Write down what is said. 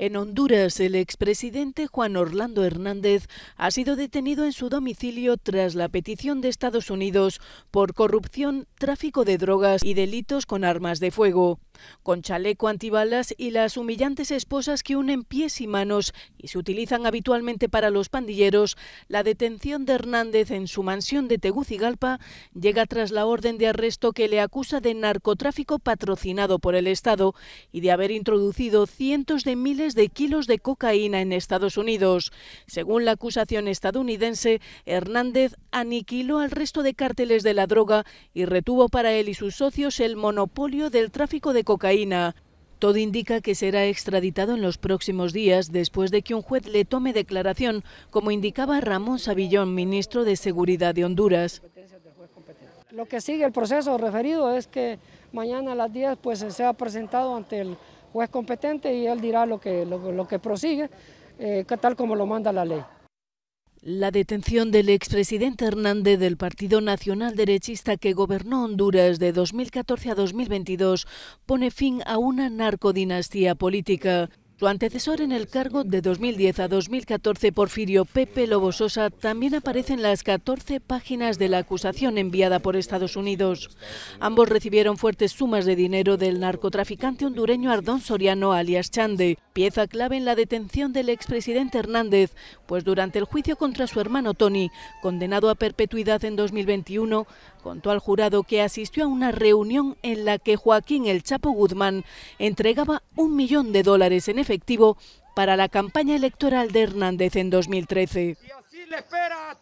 En Honduras, el expresidente Juan Orlando Hernández ha sido detenido en su domicilio tras la petición de Estados Unidos por corrupción, tráfico de drogas y delitos con armas de fuego con chaleco antibalas y las humillantes esposas que unen pies y manos y se utilizan habitualmente para los pandilleros, la detención de Hernández en su mansión de Tegucigalpa llega tras la orden de arresto que le acusa de narcotráfico patrocinado por el Estado y de haber introducido cientos de miles de kilos de cocaína en Estados Unidos. Según la acusación estadounidense, Hernández aniquiló al resto de cárteles de la droga y retuvo para él y sus socios el monopolio del tráfico de cocaína. Todo indica que será extraditado en los próximos días después de que un juez le tome declaración, como indicaba Ramón Savillón, ministro de Seguridad de Honduras. Lo que sigue el proceso referido es que mañana a las 10 pues, sea presentado ante el juez competente y él dirá lo que, lo, que prosigue, eh, tal como lo manda la ley. La detención del expresidente Hernández del Partido Nacional Derechista que gobernó Honduras de 2014 a 2022 pone fin a una narcodinastía política. Su antecesor en el cargo de 2010 a 2014, Porfirio Pepe Lobososa, también aparece en las 14 páginas de la acusación enviada por Estados Unidos. Ambos recibieron fuertes sumas de dinero del narcotraficante hondureño Ardón Soriano, alias Chande, pieza clave en la detención del expresidente Hernández, pues durante el juicio contra su hermano Tony, condenado a perpetuidad en 2021, contó al jurado que asistió a una reunión en la que Joaquín El Chapo Guzmán entregaba un millón de dólares en efectivo para la campaña electoral de Hernández en 2013. espera